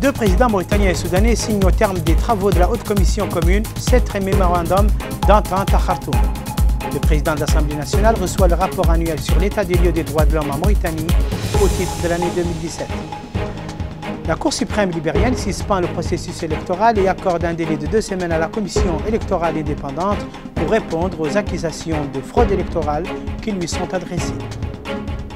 deux présidents mauritaniens et soudanais signent au terme des travaux de la Haute Commission commune sept mémorandum d'entente à Khartoum. Le président de l'Assemblée nationale reçoit le rapport annuel sur l'état des lieux des droits de l'homme en Mauritanie au titre de l'année 2017. La Cour suprême libérienne suspend le processus électoral et accorde un délai de deux semaines à la Commission électorale indépendante pour répondre aux accusations de fraude électorale qui lui sont adressées.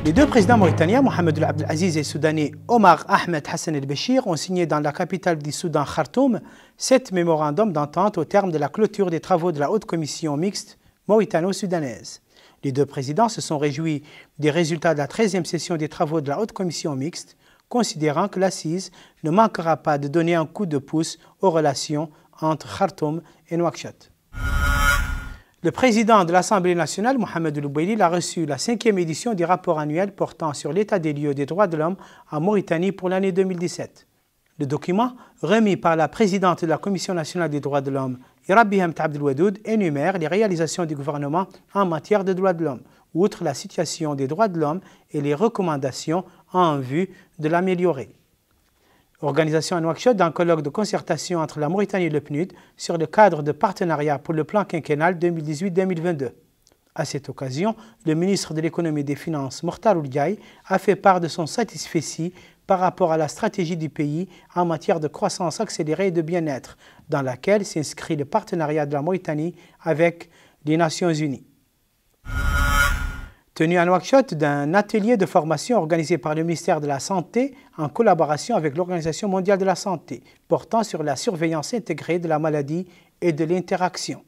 Les deux présidents mauritaniens, Mohamed Aziz et soudanais Omar Ahmed Hassan el-Béchir, ont signé dans la capitale du Soudan, Khartoum, sept mémorandums d'entente au terme de la clôture des travaux de la haute commission mixte mauritano-soudanaise. Les deux présidents se sont réjouis des résultats de la 13e session des travaux de la haute commission mixte, considérant que l'assise ne manquera pas de donner un coup de pouce aux relations entre Khartoum et Nouakchott. Le président de l'Assemblée nationale, Mohamed Loubaili, a reçu la cinquième édition du rapport annuel portant sur l'état des lieux des droits de l'homme en Mauritanie pour l'année 2017. Le document, remis par la présidente de la Commission nationale des droits de l'homme, Irabi Hamd énumère les réalisations du gouvernement en matière de droits de l'homme, outre la situation des droits de l'homme et les recommandations en vue de l'améliorer organisation à Nouakchott d'un colloque de concertation entre la Mauritanie et le PNUD sur le cadre de partenariat pour le plan quinquennal 2018-2022. À cette occasion, le ministre de l'Économie et des Finances, Mortar Oulgaï, a fait part de son satisfaction par rapport à la stratégie du pays en matière de croissance accélérée et de bien-être, dans laquelle s'inscrit le partenariat de la Mauritanie avec les Nations Unies tenu à Nouakchott d'un atelier de formation organisé par le ministère de la Santé en collaboration avec l'Organisation mondiale de la santé, portant sur la surveillance intégrée de la maladie et de l'interaction.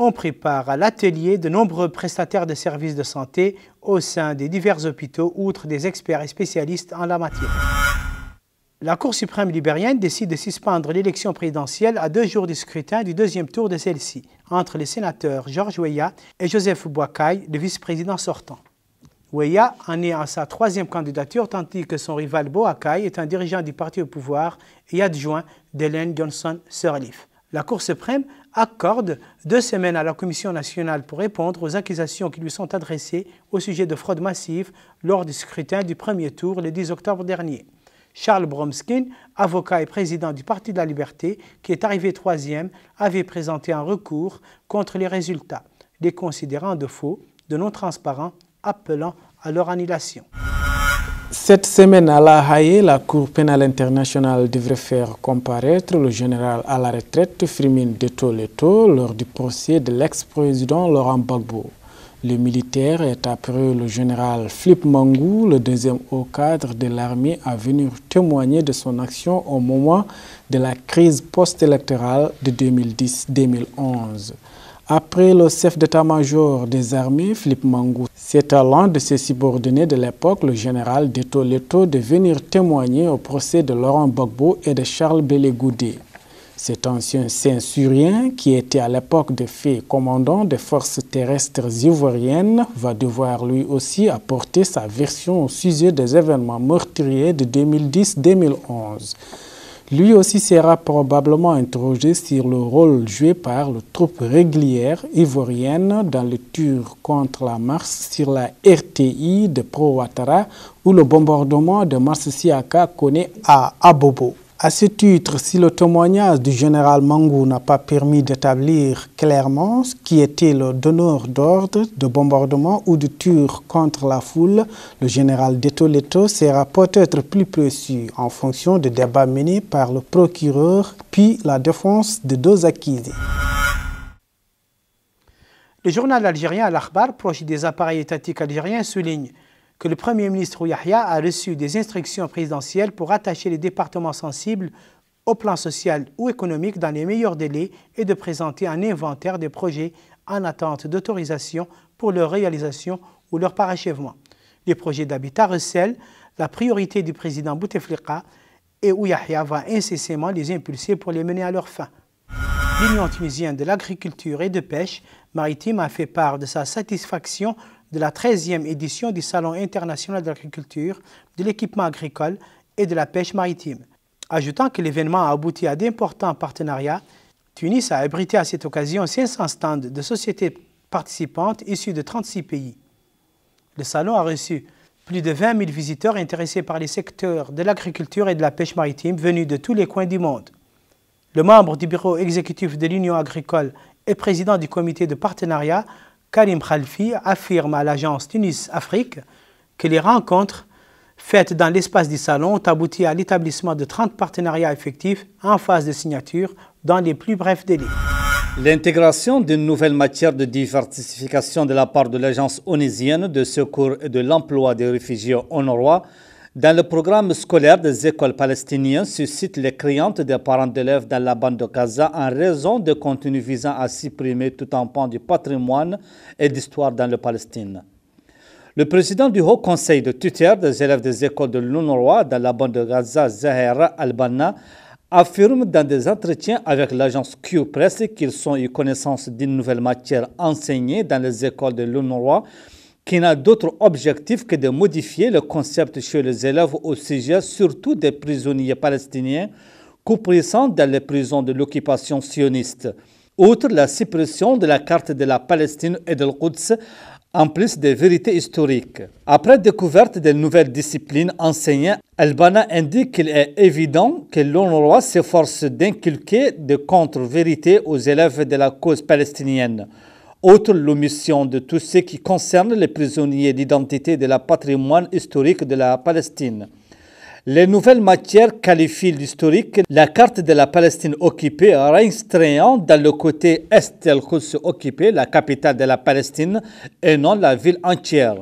On prépare à l'atelier de nombreux prestataires de services de santé au sein des divers hôpitaux, outre des experts et spécialistes en la matière. La Cour suprême libérienne décide de suspendre l'élection présidentielle à deux jours du scrutin du deuxième tour de celle-ci, entre les sénateurs Georges Weah et Joseph Boakai, le vice-président sortant. Weya en est à sa troisième candidature, tandis que son rival Boakai est un dirigeant du parti au pouvoir et adjoint d'Hélène Johnson-Sirleaf. La Cour suprême accorde deux semaines à la Commission nationale pour répondre aux accusations qui lui sont adressées au sujet de fraude massive lors du scrutin du premier tour le 10 octobre dernier. Charles Bromskin, avocat et président du Parti de la Liberté, qui est arrivé troisième, avait présenté un recours contre les résultats, les considérant de faux, de non transparents appelant à leur annulation. Cette semaine à La Haye, la Cour pénale internationale devrait faire comparaître le général à la retraite Firmin de lors du procès de l'ex-président Laurent Gbagbo. Le militaire est après le général Flip Mangou, le deuxième au cadre de l'armée, à venir témoigner de son action au moment de la crise post-électorale de 2010-2011. Après le chef d'état-major des armées, Philippe Mangou, c'est l'un de ses subordonnés de l'époque, le général Deto Leto, de venir témoigner au procès de Laurent Bogbo et de Charles Bélégoudé. Cet ancien saint qui était à l'époque de fait commandant des forces terrestres ivoiriennes, va devoir lui aussi apporter sa version au sujet des événements meurtriers de 2010-2011. Lui aussi sera probablement interrogé sur le rôle joué par les troupes régulières ivoiriennes dans le tour contre la marche sur la RTI de Pro-Ouattara ou le bombardement de Mars Siaka connaît à Abobo. À ce titre, si le témoignage du général Mangou n'a pas permis d'établir clairement qui était le donneur d'ordre de bombardement ou de tir contre la foule, le général Dettoletto sera peut-être plus précieux en fonction des débats menés par le procureur puis la défense des deux accusés. Le journal algérien Al-Akhbar, proche des appareils étatiques algériens, souligne que le Premier ministre Yahya a reçu des instructions présidentielles pour attacher les départements sensibles au plan social ou économique dans les meilleurs délais et de présenter un inventaire des projets en attente d'autorisation pour leur réalisation ou leur parachèvement. Les projets d'habitat recèlent la priorité du président Bouteflika et Ouyahia va incessamment les impulser pour les mener à leur fin. L'Union tunisienne de l'agriculture et de pêche maritime a fait part de sa satisfaction de la 13e édition du Salon international de l'agriculture, de l'équipement agricole et de la pêche maritime. Ajoutant que l'événement a abouti à d'importants partenariats, Tunis a abrité à cette occasion 500 stands de sociétés participantes issues de 36 pays. Le salon a reçu plus de 20 000 visiteurs intéressés par les secteurs de l'agriculture et de la pêche maritime venus de tous les coins du monde. Le membre du bureau exécutif de l'Union agricole et président du comité de partenariat Karim Khalfi affirme à l'agence Tunis Afrique que les rencontres faites dans l'espace du salon ont abouti à l'établissement de 30 partenariats effectifs en phase de signature dans les plus brefs délais. L'intégration d'une nouvelle matière de diversification de la part de l'agence onésienne de secours et de l'emploi des réfugiés honorois dans le programme scolaire des écoles palestiniennes suscite les criantes des parents d'élèves dans la bande de Gaza en raison de contenus visant à supprimer tout un pan du patrimoine et d'histoire dans le Palestine. Le président du Haut Conseil de tutelle des élèves des écoles de l'UNRWA dans la bande de Gaza, Zahra Albana, affirme dans des entretiens avec l'agence Q-Press qu'ils sont eu connaissance d'une nouvelle matière enseignée dans les écoles de l'UNRWA qui n'a d'autre objectif que de modifier le concept chez les élèves au sujet surtout des prisonniers palestiniens compressant dans les prisons de l'occupation sioniste. Outre la suppression de la carte de la Palestine et de l'Quds, en plus des vérités historiques. Après découverte des nouvelles disciplines enseignées, Albana indique qu'il est évident que se s'efforce d'inculquer des contre-vérités aux élèves de la cause palestinienne. Autre l'omission de tout ce qui concerne les prisonniers d'identité de la patrimoine historique de la Palestine. Les nouvelles matières qualifient l'historique. La carte de la Palestine occupée restreint dans le côté est el la capitale de la Palestine, et non la ville entière.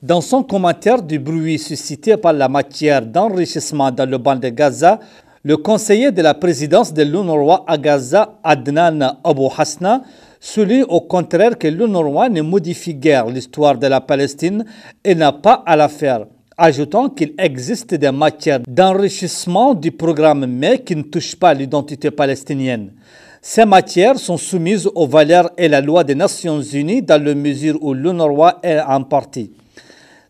Dans son commentaire du bruit suscité par la matière d'enrichissement dans le banc de Gaza, le conseiller de la présidence de l'UNRWA à Gaza, Adnan Abu Hasna, celui au contraire que le ne modifie guère l'histoire de la Palestine et n'a pas à la faire. ajoutant qu'il existe des matières d'enrichissement du programme mais qui ne touchent pas l'identité palestinienne. Ces matières sont soumises aux valeurs et la loi des Nations Unies dans la mesure où le est en partie.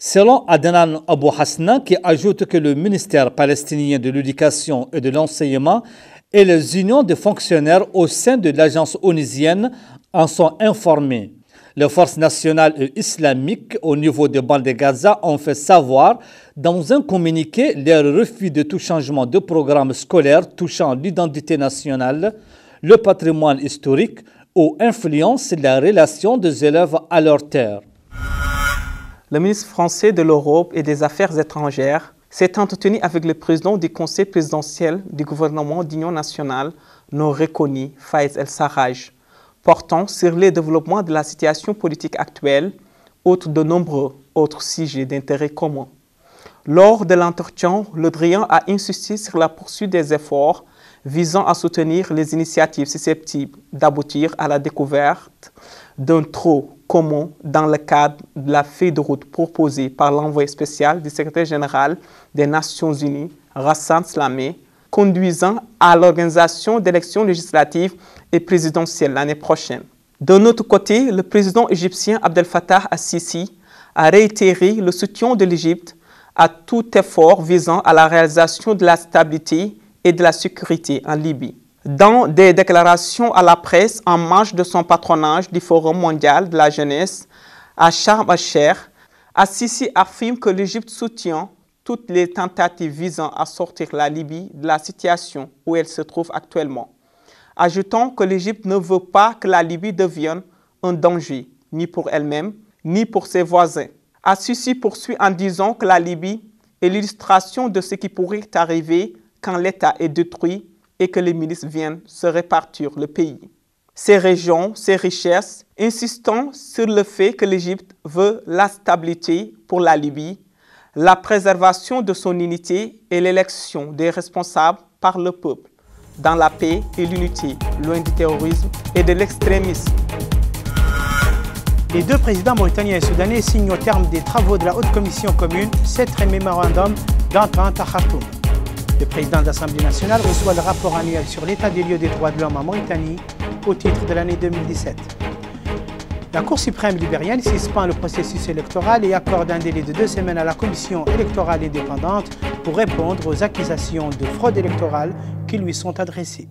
Selon Adnan Abu Hasna, qui ajoute que le ministère palestinien de l'éducation et de l'enseignement et les unions de fonctionnaires au sein de l'agence onisienne, en sont informés. Les forces nationales et islamiques au niveau des bandes de Gaza ont fait savoir dans un communiqué leur refus de tout changement de programme scolaire touchant l'identité nationale, le patrimoine historique ou influence la relation des élèves à leur terre. Le ministre français de l'Europe et des Affaires étrangères s'est entretenu avec le président du conseil présidentiel du gouvernement d'union nationale, non reconnu, Faiz El Sarraj portant sur les développements de la situation politique actuelle, outre de nombreux autres sujets d'intérêt commun. Lors de l'entretien, Le Drian a insisté sur la poursuite des efforts visant à soutenir les initiatives susceptibles d'aboutir à la découverte d'un trou commun dans le cadre de la feuille de route proposée par l'envoyé spécial du secrétaire général des Nations Unies, Rassan Slamé, conduisant à l'organisation d'élections législatives et présidentielles l'année prochaine. De notre côté, le président égyptien Abdel Fattah al a réitéré le soutien de l'Égypte à tout effort visant à la réalisation de la stabilité et de la sécurité en Libye. Dans des déclarations à la presse en marge de son patronage du Forum mondial de la jeunesse à Sharm el Assisi affirme que l'Égypte soutient toutes les tentatives visant à sortir la Libye de la situation où elle se trouve actuellement. Ajoutons que l'Égypte ne veut pas que la Libye devienne un danger, ni pour elle-même, ni pour ses voisins. Assisi poursuit en disant que la Libye est l'illustration de ce qui pourrait arriver quand l'État est détruit et que les milices viennent se répartir le pays. Ces régions, ces richesses, insistant sur le fait que l'Égypte veut la stabilité pour la Libye la préservation de son unité et l'élection des responsables par le peuple, dans la paix et l'unité, loin du terrorisme et de l'extrémisme. Les deux présidents mauritaniens et soudanais signent au terme des travaux de la Haute Commission commune sept mémorandum d'entente à Khartoum. Le président de l'Assemblée nationale reçoit le rapport annuel sur l'état des lieux des droits de l'homme en Mauritanie au titre de l'année 2017. La Cour suprême libérienne suspend le processus électoral et accorde un délai de deux semaines à la Commission électorale indépendante pour répondre aux accusations de fraude électorale qui lui sont adressées.